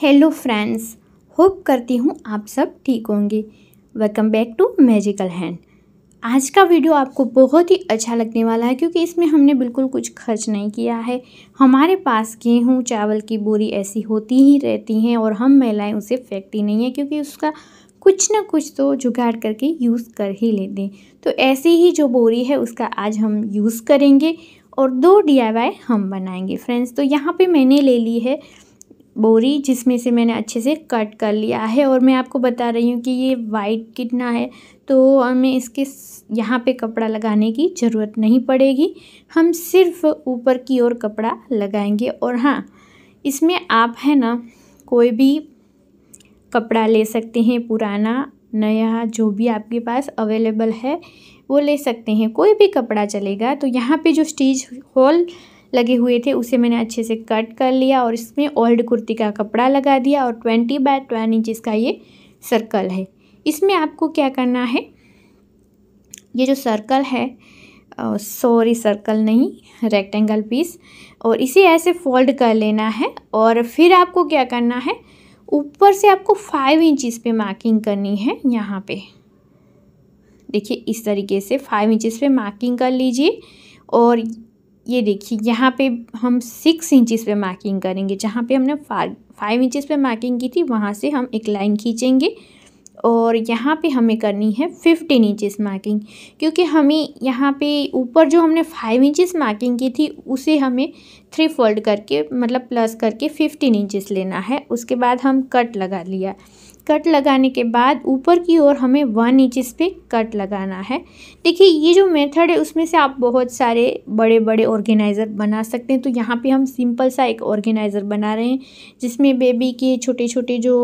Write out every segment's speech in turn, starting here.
hello friends hope करती हूँ आप सब ठीक होंगे welcome back to magical hand आज का वीडियो आपको बहुत ही अच्छा लगने वाला है क्योंकि इसमें हमने बिल्कुल कुछ खर्च नहीं किया है हमारे पास गेहूँ चावल की बोरी ऐसी होती ही रहती हैं और हम महिलाएं उसे फेंकती नहीं है क्योंकि उसका कुछ ना कुछ तो जुगाड़ करके यूज़ कर ही लेते हैं तो ऐसी ही जो बोरी है उसका आज हम यूज़ करेंगे और दो डी हम बनाएंगे फ्रेंड्स तो यहाँ पर मैंने ले ली है बोरी जिसमें से मैंने अच्छे से कट कर लिया है और मैं आपको बता रही हूँ कि ये वाइट कितना है तो हमें इसके यहाँ पे कपड़ा लगाने की ज़रूरत नहीं पड़ेगी हम सिर्फ ऊपर की ओर कपड़ा लगाएंगे और हाँ इसमें आप है ना कोई भी कपड़ा ले सकते हैं पुराना नया जो भी आपके पास अवेलेबल है वो ले सकते हैं कोई भी कपड़ा चलेगा तो यहाँ पे जो स्टीच होल लगे हुए थे उसे मैंने अच्छे से कट कर लिया और इसमें ओल्ड कुर्ती का कपड़ा लगा दिया और ट्वेंटी बाय ट्वेन इंच इसका ये सर्कल है इसमें आपको क्या करना है ये जो सर्कल है सॉरी सर्कल नहीं रेक्टेंगल पीस और इसे ऐसे फोल्ड कर लेना है और फिर आपको क्या करना है ऊपर से आपको फाइव इंचज़ पे मार्किंग करनी है यहाँ पे देखिए इस तरीके से फाइव इंचज़ पे मार्किंग कर लीजिए और ये देखिए यहाँ पे हम सिक्स इंचिस पे मार्किंग करेंगे जहाँ पे हमने फाइव इंचिस पे मार्किंग की थी वहाँ से हम एक लाइन खींचेंगे और यहाँ पे हमें करनी है फिफ्टीन इंचिस मार्किंग क्योंकि हमें यहाँ पे ऊपर जो हमने फाइव इंचिस मार्किंग की थी उसे हमें थ्री फोल्ड करके मतलब प्लस करके फिफ्टीन इंचिस लेना है उसके बाद हम कट लगा लिया कट लगाने के बाद ऊपर की ओर हमें वन इस पे कट लगाना है देखिए ये जो मेथड है उसमें से आप बहुत सारे बड़े बड़े ऑर्गेनाइज़र बना सकते हैं तो यहाँ पे हम सिंपल सा एक ऑर्गेनाइज़र बना रहे हैं जिसमें बेबी के छोटे छोटे जो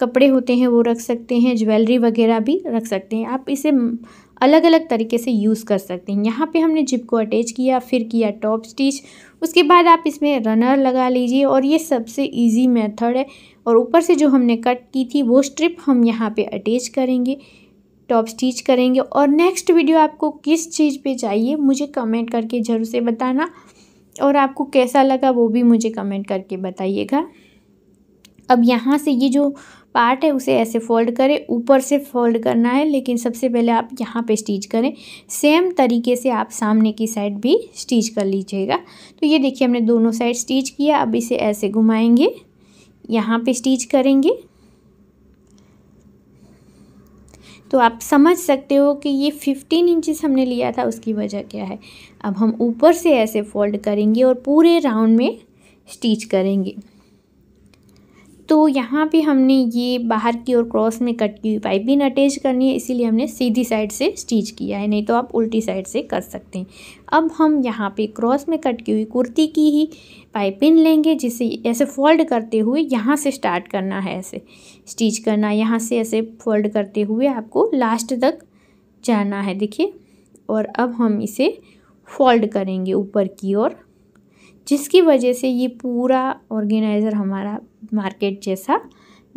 कपड़े होते हैं वो रख सकते हैं ज्वेलरी वगैरह भी रख सकते हैं आप इसे अलग अलग तरीके से यूज़ कर सकते हैं यहाँ पे हमने जिप को अटैच किया फिर किया टॉप स्टिच उसके बाद आप इसमें रनर लगा लीजिए और ये सबसे इजी मेथड है और ऊपर से जो हमने कट की थी वो स्ट्रिप हम यहाँ पे अटैच करेंगे टॉप स्टिच करेंगे और नेक्स्ट वीडियो आपको किस चीज़ पे चाहिए मुझे कमेंट करके ज़रूर से बताना और आपको कैसा लगा वो भी मुझे कमेंट करके बताइएगा अब यहाँ से ये जो पार्ट है उसे ऐसे फोल्ड करें ऊपर से फोल्ड करना है लेकिन सबसे पहले आप यहाँ पे स्टिच करें सेम तरीके से आप सामने की साइड भी स्टिच कर लीजिएगा तो ये देखिए हमने दोनों साइड स्टिच किया अब इसे ऐसे घुमाएंगे यहाँ पे स्टिच करेंगे तो आप समझ सकते हो कि ये फिफ्टीन इंचेस हमने लिया था उसकी वजह क्या है अब हम ऊपर से ऐसे फोल्ड करेंगे और पूरे राउंड में स्टिच करेंगे तो यहाँ पे हमने ये बाहर की ओर क्रॉस में कट की हुई पाइपिंग अटैच करनी है इसीलिए हमने सीधी साइड से स्टिच किया है नहीं तो आप उल्टी साइड से कर सकते हैं अब हम यहाँ पे क्रॉस में कट की हुई कुर्ती की ही पाइपिंग लेंगे जिसे ऐसे फोल्ड करते हुए यहाँ से स्टार्ट करना है ऐसे स्टिच करना यहाँ से ऐसे फोल्ड करते हुए आपको लास्ट तक जाना है देखिए और अब हम इसे फोल्ड करेंगे ऊपर की ओर जिसकी वजह से ये पूरा ऑर्गेनाइज़र हमारा मार्केट जैसा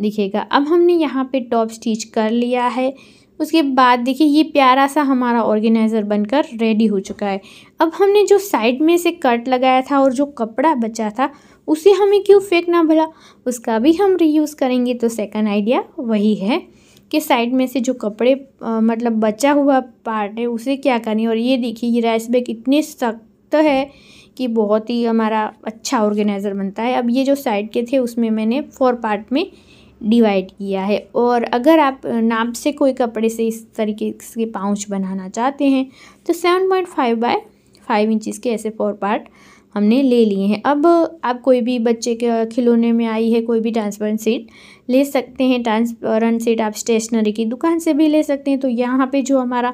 दिखेगा अब हमने यहाँ पे टॉप स्टिच कर लिया है उसके बाद देखिए ये प्यारा सा हमारा ऑर्गेनाइज़र बनकर रेडी हो चुका है अब हमने जो साइड में से कट लगाया था और जो कपड़ा बचा था उसे हमें क्यों फेंकना भला उसका भी हम रीयूज़ करेंगे तो सेकंड आइडिया वही है कि साइड में से जो कपड़े आ, मतलब बचा हुआ पार्ट है उसे क्या करें और ये देखिए ये राइस बैग इतने सख्त है कि बहुत ही हमारा अच्छा ऑर्गेनाइज़र बनता है अब ये जो साइड के थे उसमें मैंने फोर पार्ट में डिवाइड किया है और अगर आप नाप से कोई कपड़े से इस तरीके से पाउच बनाना चाहते हैं तो seven point five by five inches के ऐसे फोर पार्ट हमने ले लिए हैं अब आप कोई भी बच्चे के खिलौने में आई है कोई भी ट्रांसपेरेंट सीट ले सकते हैं ट्रांसपेरेंट सीट आप स्टेशनरी की दुकान से भी ले सकते हैं तो यहाँ पे जो हमारा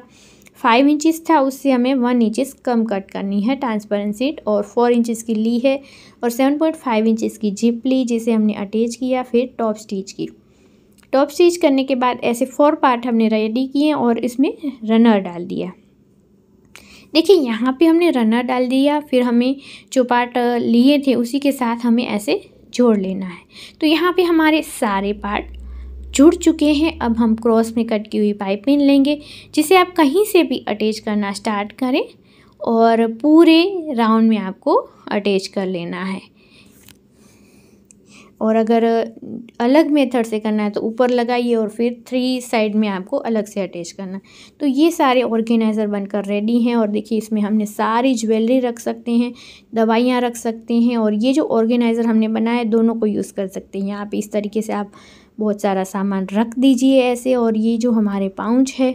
फाइव इंचज़ था उससे हमें वन इंचज़ कम कट करनी है ट्रांसपेरेंट सीट और फोर इंचज़ की ली है और सेवन पॉइंट फाइव इंचज़ की जिप ली जिसे हमने अटैच किया फिर टॉप स्टिच की टॉप स्टिच करने के बाद ऐसे फोर पार्ट हमने रेडी किए और इसमें रनर डाल दिया देखिए यहाँ पे हमने रनर डाल दिया फिर हमें जो पार्ट लिए थे उसी के साथ हमें ऐसे जोड़ लेना है तो यहाँ पे हमारे सारे पार्ट जुड़ चुके हैं अब हम क्रॉस में कट की हुई पाइपिंग लेंगे जिसे आप कहीं से भी अटैच करना स्टार्ट करें और पूरे राउंड में आपको अटैच कर लेना है और अगर अलग मेथड से करना है तो ऊपर लगाइए और फिर थ्री साइड में आपको अलग से अटैच करना है तो ये सारे ऑर्गेनाइज़र बनकर रेडी हैं और देखिए इसमें हमने सारी ज्वेलरी रख सकते हैं दवाइयाँ रख सकते हैं और ये जो ऑर्गेनाइज़र हमने बनाया है दोनों को यूज़ कर सकते हैं यहाँ पे इस तरीके से आप बहुत सारा सामान रख दीजिए ऐसे और ये जो हमारे पाउच है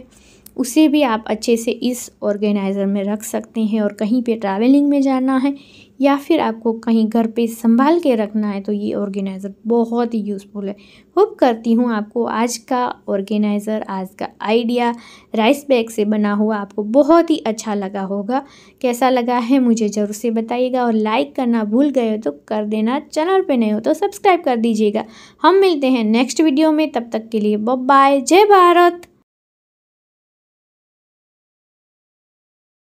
उसे भी आप अच्छे से इस ऑर्गेनाइज़र में रख सकते हैं और कहीं पे ट्रैवलिंग में जाना है या फिर आपको कहीं घर पे संभाल के रखना है तो ये ऑर्गेनाइज़र बहुत ही यूज़फुल है होप करती हूँ आपको आज का ऑर्गेनाइज़र आज का आइडिया राइस बैग से बना हुआ आपको बहुत ही अच्छा लगा होगा कैसा लगा है मुझे ज़रूर से बताइएगा और लाइक करना भूल गए हो तो कर देना चैनल पर नहीं हो तो सब्सक्राइब कर दीजिएगा हम मिलते हैं नेक्स्ट वीडियो में तब तक के लिए बाय जय भारत